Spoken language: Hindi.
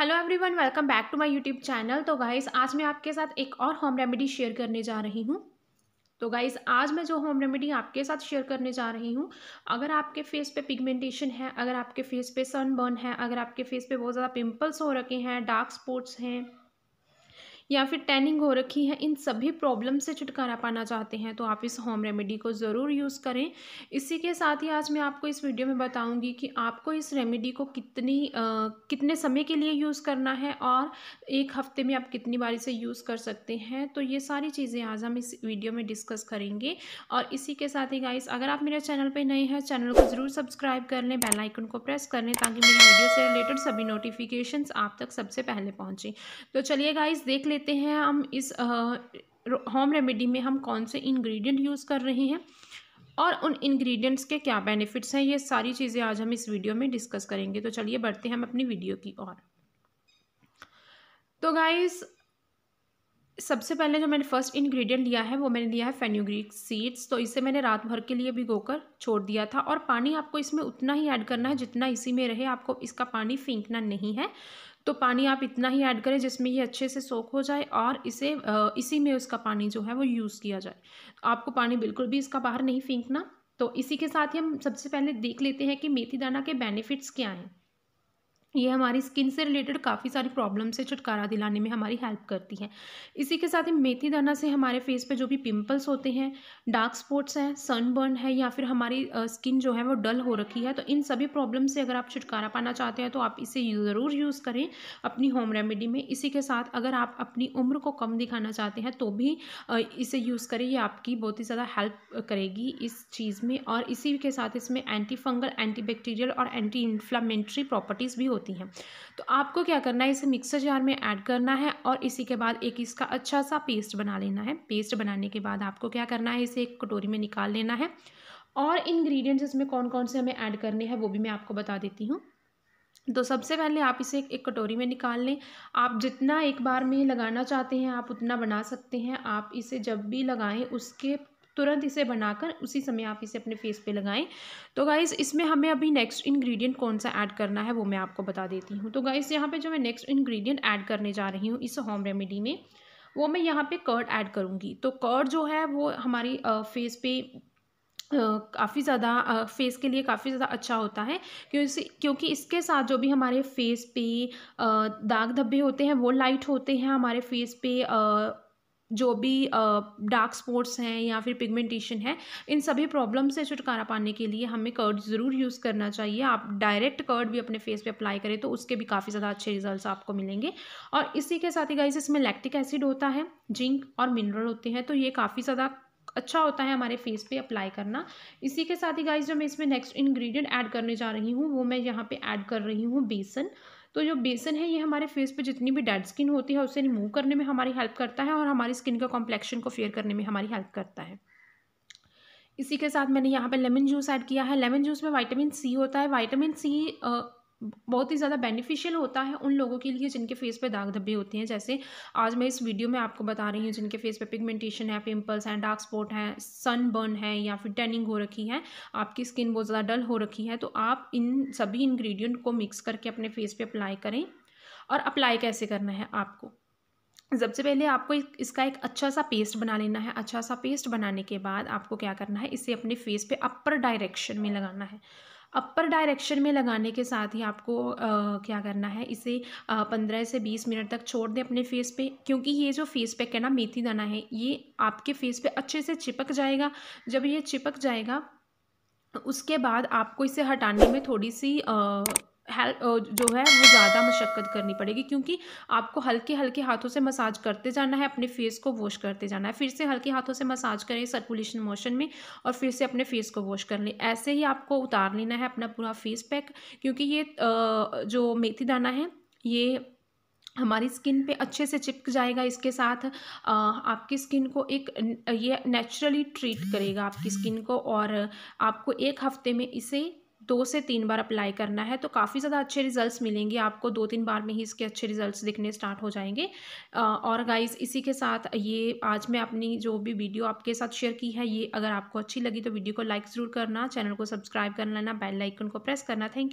hello everyone welcome back to my YouTube channel तो गाइस आज मैं आपके साथ एक और होम रेमेडी शेयर करने जा रही हूँ तो गाइस आज मैं जो होम रेमेडी आपके साथ शेयर करने जा रही हूँ अगर आपके फेस पे पिगमेंटेशन है अगर आपके फेस पे सनबर्न है अगर आपके फेस पे बहुत ज़्यादा पिंपल्स हो रखे हैं डार्क स्पॉट्स हैं या फिर टैनिंग हो रखी है इन सभी प्रॉब्लम से छुटकारा पाना चाहते हैं तो आप इस होम रेमेडी को ज़रूर यूज़ करें इसी के साथ ही आज मैं आपको इस वीडियो में बताऊंगी कि आपको इस रेमेडी को कितनी आ, कितने समय के लिए यूज़ करना है और एक हफ्ते में आप कितनी बार इसे यूज़ कर सकते हैं तो ये सारी चीज़ें आज हम इस वीडियो में डिस्कस करेंगे और इसी के साथ ही गाइस अगर आप मेरे चैनल पर नए हैं चैनल को ज़रूर सब्सक्राइब कर लें बेलाइकन को प्रेस कर लें ताकि मेरी वीडियो से रिलेटेड सभी नोटिफिकेशन आप तक सबसे पहले पहुँचें तो चलिए गाइस देख लेते लेते हैं हम इस होम रेमेडी में हम कौन से इंग्रेडिएंट यूज़ कर रहे हैं और उन इंग्रेडिएंट्स के क्या बेनिफिट्स हैं ये सारी चीज़ें आज हम इस वीडियो में डिस्कस करेंगे तो चलिए बढ़ते हैं हम अपनी वीडियो की ओर तो गाइस सबसे पहले जो मैंने फर्स्ट इंग्रेडिएंट लिया है वो मैंने लिया है फेन्यूग्रीक सीड्स तो इसे मैंने रात भर के लिए भिगोकर छोड़ दिया था और पानी आपको इसमें उतना ही ऐड करना है जितना इसी में रहे आपको इसका पानी फेंकना नहीं है तो पानी आप इतना ही ऐड करें जिसमें ये अच्छे से सोख हो जाए और इसे इसी में उसका पानी जो है वो यूज़ किया जाए आपको पानी बिल्कुल भी इसका बाहर नहीं फेंकना तो इसी के साथ ही हम सबसे पहले देख लेते हैं कि मेथी दाना के बेनिफिट्स क्या हैं ये हमारी स्किन से रिलेटेड काफ़ी सारी प्रॉब्लम से छुटकारा दिलाने में हमारी हेल्प करती है इसी के साथ ही मेथी दाना से हमारे फेस पे जो भी पिंपल्स होते हैं डार्क स्पॉट्स हैं सनबर्न है या फिर हमारी स्किन जो है वो डल हो रखी है तो इन सभी प्रॉब्लम से अगर आप छुटकारा पाना चाहते हैं तो आप इसे ज़रूर यूज़ करें अपनी होम रेमेडी में इसी के साथ अगर आप अपनी उम्र को कम दिखाना चाहते हैं तो भी इसे यूज़ करें ये आपकी बहुत ही ज़्यादा हेल्प करेगी इस चीज़ में और इसी के साथ इसमें एंटी फंगल एंटी बैक्टीरियल और एंटी इन्फ्लामेंट्री प्रॉपर्टीज़ भी होती हैं तो आपको क्या करना है इसे मिक्सर जार में ऐड करना है और इसी के बाद एक इसका अच्छा सा पेस्ट बना लेना है पेस्ट बनाने के बाद आपको क्या करना है इसे एक कटोरी में निकाल लेना है और इंग्रेडिएंट्स इसमें कौन कौन से हमें ऐड करने हैं वो भी मैं आपको बता देती हूँ तो सबसे पहले आप इसे एक कटोरी में निकाल लें आप जितना एक बार में लगाना चाहते हैं आप उतना बना सकते हैं आप इसे जब भी लगाएं उसके तुरंत इसे बनाकर उसी समय आप इसे अपने फेस पे लगाएं तो गाइज़ इसमें हमें अभी नेक्स्ट इंग्रेडिएंट कौन सा ऐड करना है वो मैं आपको बता देती हूँ तो गाइज़ यहाँ पे जो मैं नेक्स्ट इंग्रेडिएंट ऐड करने जा रही हूँ इस होम रेमेडी में वो मैं यहाँ पे कर्ड ऐड करूँगी तो कर्ड जो है वो हमारी फेस पे काफ़ी ज़्यादा फेस के लिए काफ़ी ज़्यादा अच्छा होता है क्योंकि क्योंकि इसके साथ जो भी हमारे फेस पे दाग धब्बे होते हैं वो लाइट होते हैं हमारे फेस पे आ, जो भी डार्क स्पॉट्स हैं या फिर पिगमेंटेशन है इन सभी प्रॉब्लम से छुटकारा पाने के लिए हमें कर्ड ज़रूर यूज़ करना चाहिए आप डायरेक्ट कर्ड भी अपने फेस पे अप्लाई करें तो उसके भी काफ़ी ज़्यादा अच्छे रिजल्ट्स आपको मिलेंगे और इसी के साथ ही गाइस इसमें लैक्टिक एसिड होता है जिंक और मिनरल होते हैं तो ये काफ़ी ज़्यादा अच्छा होता है हमारे फेस पे अप्लाई करना इसी के साथ ही गाइस जो मैं इसमें नेक्स्ट इंग्रेडिएंट ऐड करने जा रही हूँ वो मैं यहाँ पे ऐड कर रही हूँ बेसन तो जो बेसन है ये हमारे फेस पे जितनी भी डेड स्किन होती है उसे रिमूव करने में हमारी हेल्प करता है और हमारी स्किन का कॉम्प्लेक्शन को फेयर करने में हमारी हेल्प करता है इसी के साथ मैंने यहाँ पे लेमन जूस ऐड किया है लेमन जूस में वाइटामिन सी होता है वाइटामिन सी बहुत ही ज़्यादा बेनिफिशियल होता है उन लोगों के लिए जिनके फेस पे दाग धब्बे होते हैं जैसे आज मैं इस वीडियो में आपको बता रही हूँ जिनके फेस पे पिगमेंटेशन है पिंपल्स हैं डार्क स्पॉट हैं सन बर्न है या फिर टैनिंग हो रखी है आपकी स्किन बहुत ज़्यादा डल हो रखी है तो आप इन सभी इन्ग्रीडियंट को मिक्स करके अपने फेस पर अप्लाई करें और अप्लाई कैसे करना है आपको सबसे पहले आपको इसका एक अच्छा सा पेस्ट बना लेना है अच्छा सा पेस्ट बनाने के बाद आपको क्या करना है इसे अपने फेस पे अपर डायरेक्शन में लगाना है अपर डायरेक्शन में लगाने के साथ ही आपको आ, क्या करना है इसे पंद्रह से बीस मिनट तक छोड़ दें अपने फेस पे क्योंकि ये जो फेस पैक है ना मेथी दाना है ये आपके फेस पे अच्छे से चिपक जाएगा जब ये चिपक जाएगा उसके बाद आपको इसे हटाने में थोड़ी सी आ, जो है वो ज़्यादा मशक्क़त करनी पड़ेगी क्योंकि आपको हल्के हल्के हाथों से मसाज करते जाना है अपने फेस को वॉश करते जाना है फिर से हल्के हाथों से मसाज करें सर्कुलेशन मोशन में और फिर से अपने फेस को वॉश कर लें ऐसे ही आपको उतार लेना है अपना पूरा फेस पैक क्योंकि ये जो मेथी दाना है ये हमारी स्किन पे अच्छे से चिपक जाएगा इसके साथ आ, आपकी स्किन को एक ये नेचुरली ट्रीट करेगा आपकी स्किन को और आपको एक हफ्ते में इसे दो से तीन बार अप्लाई करना है तो काफ़ी ज़्यादा अच्छे रिजल्ट्स मिलेंगे आपको दो तीन बार में ही इसके अच्छे रिजल्ट्स दिखने स्टार्ट हो जाएंगे और गाइज इसी के साथ ये आज मैं अपनी जो भी वीडियो आपके साथ शेयर की है ये अगर आपको अच्छी लगी तो वीडियो को लाइक ज़रूर करना चैनल को सब्सक्राइब कर लेना बेल लाइकन को प्रेस करना थैंक